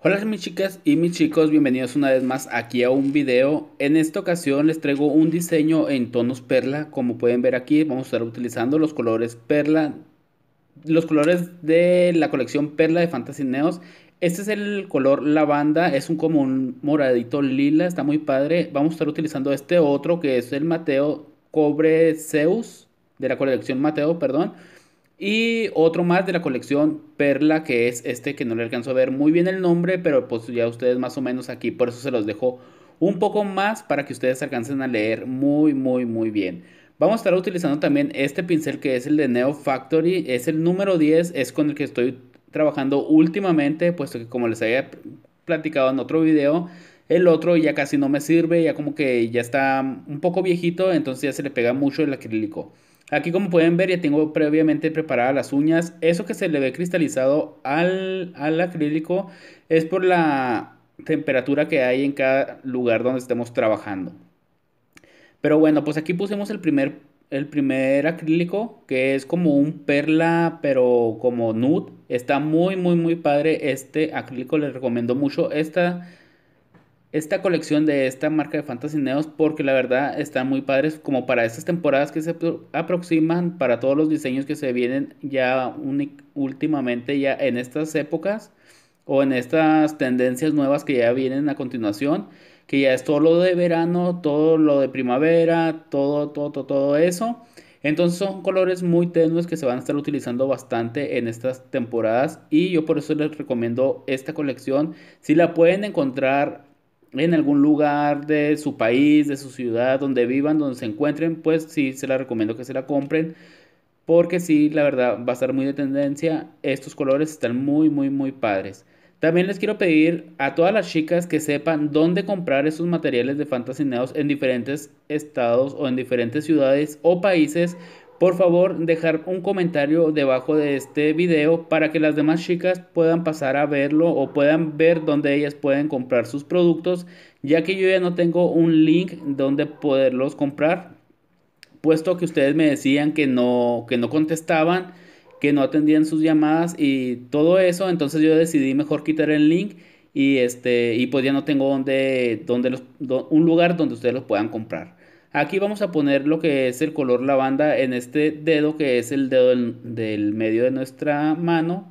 Hola mis chicas y mis chicos, bienvenidos una vez más aquí a un video. En esta ocasión les traigo un diseño en tonos perla, como pueden ver aquí vamos a estar utilizando los colores perla, los colores de la colección perla de Fantasy Neos. Este es el color lavanda, es un como un moradito lila, está muy padre. Vamos a estar utilizando este otro que es el Mateo Cobre Zeus, de la colección Mateo, perdón. Y otro más de la colección Perla, que es este que no le alcanzó a ver muy bien el nombre, pero pues ya ustedes más o menos aquí, por eso se los dejo un poco más para que ustedes alcancen a leer muy, muy, muy bien. Vamos a estar utilizando también este pincel que es el de Neo Factory, es el número 10, es con el que estoy trabajando últimamente, puesto que como les había platicado en otro video, el otro ya casi no me sirve, ya como que ya está un poco viejito, entonces ya se le pega mucho el acrílico. Aquí como pueden ver ya tengo previamente preparadas las uñas. Eso que se le ve cristalizado al, al acrílico es por la temperatura que hay en cada lugar donde estemos trabajando. Pero bueno, pues aquí pusimos el primer, el primer acrílico, que es como un perla, pero como nude. Está muy, muy, muy padre este acrílico, les recomiendo mucho. Esta esta colección de esta marca de Fantasineos porque la verdad están muy padres como para estas temporadas que se aproximan, para todos los diseños que se vienen ya últimamente ya en estas épocas o en estas tendencias nuevas que ya vienen a continuación, que ya es todo lo de verano, todo lo de primavera, todo, todo, todo, todo eso. Entonces son colores muy tenues que se van a estar utilizando bastante en estas temporadas y yo por eso les recomiendo esta colección. Si la pueden encontrar en algún lugar de su país, de su ciudad, donde vivan, donde se encuentren, pues sí se la recomiendo que se la compren. Porque sí, la verdad, va a estar muy de tendencia. Estos colores están muy, muy, muy padres. También les quiero pedir a todas las chicas que sepan dónde comprar esos materiales de fantasy en diferentes estados o en diferentes ciudades o países por favor, dejar un comentario debajo de este video para que las demás chicas puedan pasar a verlo o puedan ver dónde ellas pueden comprar sus productos, ya que yo ya no tengo un link donde poderlos comprar, puesto que ustedes me decían que no que no contestaban, que no atendían sus llamadas y todo eso, entonces yo decidí mejor quitar el link y este y pues ya no tengo donde, un lugar donde ustedes los puedan comprar. Aquí vamos a poner lo que es el color lavanda en este dedo que es el dedo del, medio de nuestra mano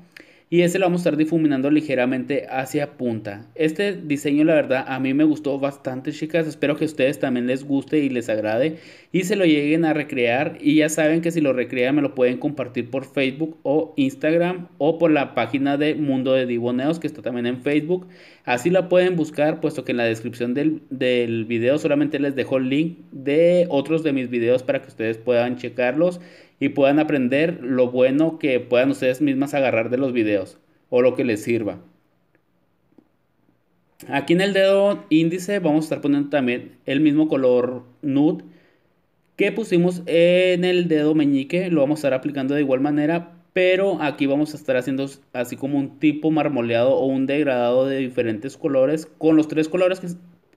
y ese lo vamos a estar difuminando ligeramente hacia punta. Este diseño la verdad a mí me gustó bastante chicas, espero que a ustedes también les guste y les agrade y se lo lleguen a recrear y ya saben que si lo recrean me lo pueden compartir por Facebook o Instagram o por la página de Mundo de Diboneos que está también en Facebook, así la pueden buscar puesto que en la descripción del, del video solamente les dejo el link de otros de mis videos para que ustedes puedan checarlos y puedan aprender lo bueno que puedan ustedes mismas agarrar de los videos o lo que les sirva. Aquí en el dedo índice vamos a estar poniendo también el mismo color nude que pusimos en el dedo meñique. Lo vamos a estar aplicando de igual manera, pero aquí vamos a estar haciendo así como un tipo marmoleado o un degradado de diferentes colores con los tres colores que,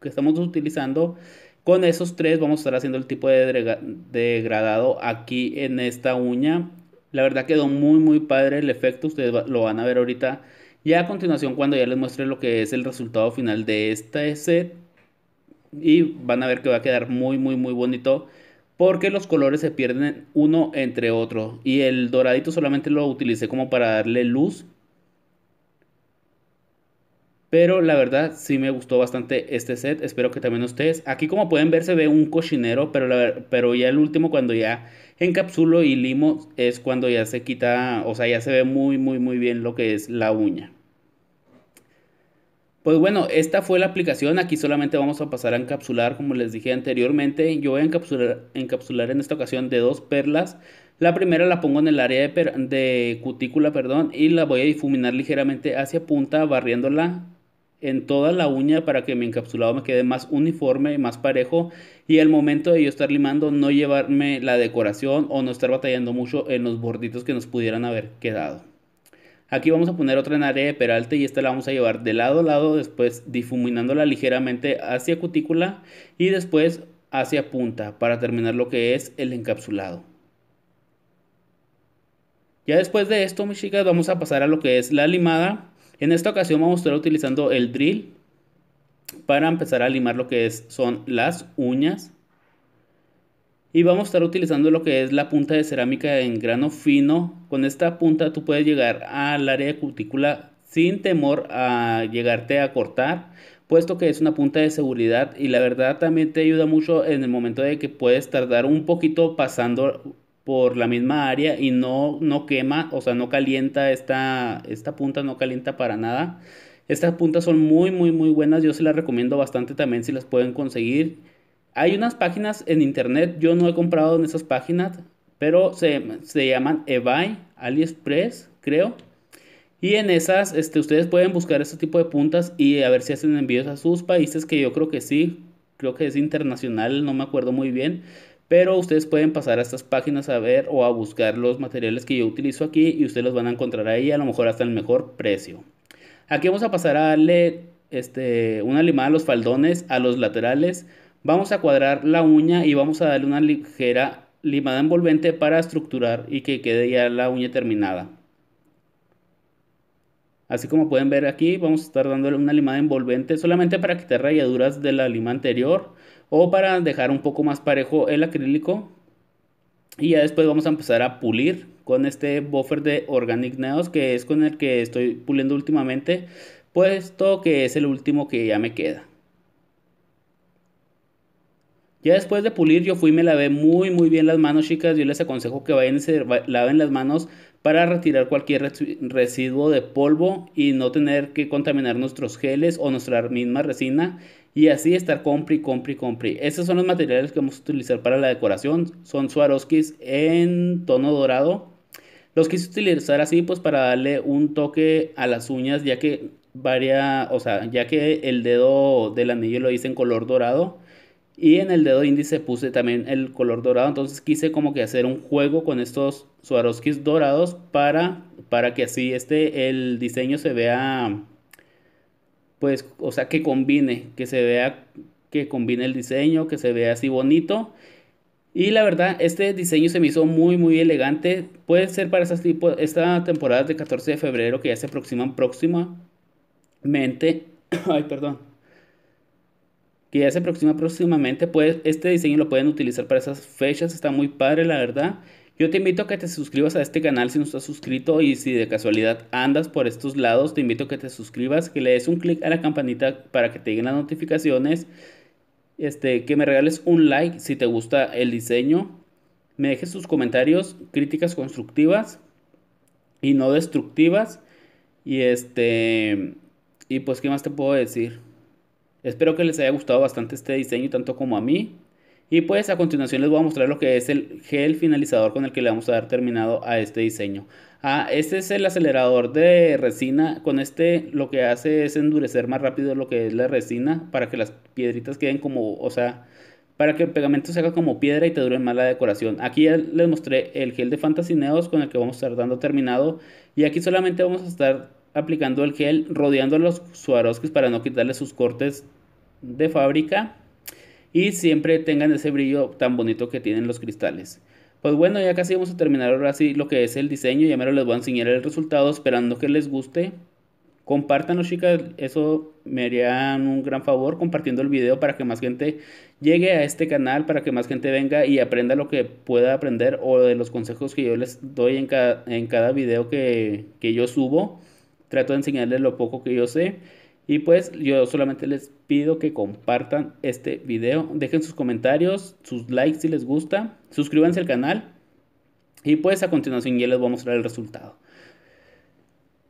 que estamos utilizando con esos tres vamos a estar haciendo el tipo de degradado aquí en esta uña. La verdad quedó muy muy padre el efecto, ustedes lo van a ver ahorita. Ya a continuación cuando ya les muestre lo que es el resultado final de este set. Y van a ver que va a quedar muy muy muy bonito. Porque los colores se pierden uno entre otro. Y el doradito solamente lo utilicé como para darle luz pero la verdad sí me gustó bastante este set. Espero que también ustedes. Aquí como pueden ver se ve un cochinero. Pero, pero ya el último cuando ya encapsulo y limo es cuando ya se quita. O sea ya se ve muy muy muy bien lo que es la uña. Pues bueno, esta fue la aplicación. Aquí solamente vamos a pasar a encapsular, como les dije anteriormente. Yo voy a encapsular, encapsular en esta ocasión de dos perlas. La primera la pongo en el área de, cutícula, perdón, y la voy a difuminar ligeramente hacia punta, barriéndola en toda la uña para que mi encapsulado me quede más uniforme, y más parejo y al momento de yo estar limando no llevarme la decoración o no estar batallando mucho en los borditos que nos pudieran haber quedado. Aquí vamos a poner otra en área de peralte y esta la vamos a llevar de lado a lado, después difuminándola ligeramente hacia cutícula y después hacia punta para terminar lo que es el encapsulado. Ya después de esto, mis chicas, vamos a pasar a lo que es la limada en esta ocasión vamos a estar utilizando el drill para empezar a limar lo que es, son las uñas. Y vamos a estar utilizando lo que es la punta de cerámica en grano fino. Con esta punta tú puedes llegar al área de cutícula sin temor a llegarte a cortar, puesto que es una punta de seguridad y la verdad también te ayuda mucho en el momento de que puedes tardar un poquito pasando por la misma área y no, no quema, o sea, no calienta esta, esta punta, no calienta para nada. Estas puntas son muy, muy, muy buenas. Yo se las recomiendo bastante también si las pueden conseguir. Hay unas páginas en internet, yo no he comprado en esas páginas, pero se, llaman eBay, AliExpress, creo. Y en esas, este, ustedes pueden buscar este tipo de puntas y a ver si hacen envíos a sus países, que yo creo que sí, creo que es internacional, no me acuerdo muy bien pero ustedes pueden pasar a estas páginas a ver o a buscar los materiales que yo utilizo aquí y ustedes los van a encontrar ahí a lo mejor hasta el mejor precio. Aquí vamos a pasar a darle este, una limada a los faldones, a los laterales. Vamos a cuadrar la uña y vamos a darle una ligera limada envolvente para estructurar y que quede ya la uña terminada. Así como pueden ver aquí, vamos a estar dándole una limada envolvente solamente para quitar rayaduras de la lima anterior o para dejar un poco más parejo el acrílico. Y ya después vamos a empezar a pulir con este buffer de Organic Neos que es con el que estoy puliendo últimamente, puesto que es el último que ya me queda. Ya después de pulir yo fui y me lavé muy muy bien las manos chicas, yo les aconsejo que vayan y se laven las manos para retirar cualquier residuo de polvo y no tener que contaminar nuestros geles o nuestra misma resina y así estar compri, compri, compri Esos son los materiales que vamos a utilizar para la decoración. Son Swarovskis en tono dorado. Los quise utilizar así pues para darle un toque a las uñas ya que varía o sea, ya que el dedo del anillo lo hice en color dorado y en el dedo índice puse también el color dorado, entonces quise como que hacer un juego con estos Swarovskis dorados para para que así este el diseño se vea pues, o sea, que combine, que se vea que combine el diseño, que se vea así bonito. Y la verdad, este diseño se me hizo muy, muy elegante. Puede ser para esas tipo, esta temporada de 14 de febrero que ya se aproximan próximamente. Ay, perdón. Que ya se aproxima próximamente. Pues este diseño lo pueden utilizar para esas fechas. Está muy padre, la verdad. Yo te invito a que te suscribas a este canal si no estás suscrito y si de casualidad andas por estos lados, te invito a que te suscribas, que le des un clic a la campanita para que te lleguen las notificaciones, este, que me regales un like si te gusta el diseño, me dejes tus comentarios, críticas constructivas y no destructivas y este y pues qué más te puedo decir. Espero que les haya gustado bastante este diseño tanto como a mí. Y pues a continuación les voy a mostrar lo que es el gel finalizador con el que le vamos a dar terminado a este diseño. Ah, este es el acelerador de resina. Con este lo que hace es endurecer más rápido lo que es la resina para que las piedritas queden como, o sea, para que el pegamento se haga como piedra y te dure más la decoración. Aquí ya les mostré el gel de Fantasineos con el que vamos a estar dando terminado. Y aquí solamente vamos a estar aplicando el gel rodeando los suarosques para no quitarle sus cortes de fábrica y siempre tengan ese brillo tan bonito que tienen los cristales. Pues bueno, ya casi vamos a terminar ahora sí lo que es el diseño. Ya mero les voy a enseñar el resultado, esperando que les guste. Compártanlo, chicas. Eso me haría un gran favor compartiendo el video para que más gente llegue a este canal, para que más gente venga y aprenda lo que pueda aprender o de los consejos que yo les doy en cada, en cada video que, que yo subo. Trato de enseñarles lo poco que yo sé. Y pues yo solamente les pido que compartan este video, dejen sus comentarios, sus likes si les gusta, suscríbanse al canal y pues a continuación ya les voy a mostrar el resultado.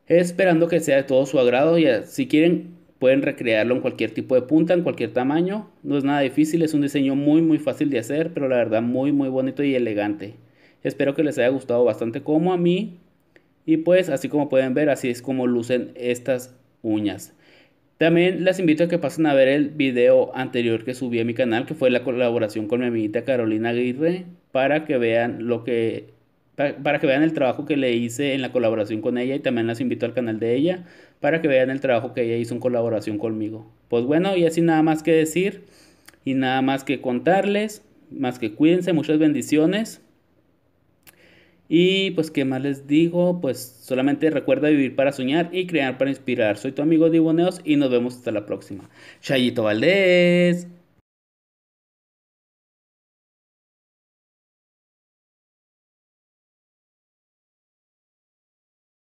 Esperando que sea de todo su agrado y si quieren pueden recrearlo en cualquier tipo de punta, en cualquier tamaño, no es nada difícil, es un diseño muy muy fácil de hacer, pero la verdad muy muy bonito y elegante. Espero que les haya gustado bastante como a mí y pues así como pueden ver así es como lucen estas uñas. También las invito a que pasen a ver el video anterior que subí a mi canal, que fue la colaboración con mi amiguita Carolina Aguirre, para que vean lo que para que vean el trabajo que le hice en la colaboración con ella y también las invito al canal de ella para que vean el trabajo que ella hizo en colaboración conmigo. Pues bueno, y así nada más que decir y nada más que contarles, más que cuídense, muchas bendiciones. Y pues, ¿qué más les digo? Pues solamente recuerda vivir para soñar y crear para inspirar. Soy tu amigo Diboneos y nos vemos hasta la próxima. Chayito Valdés.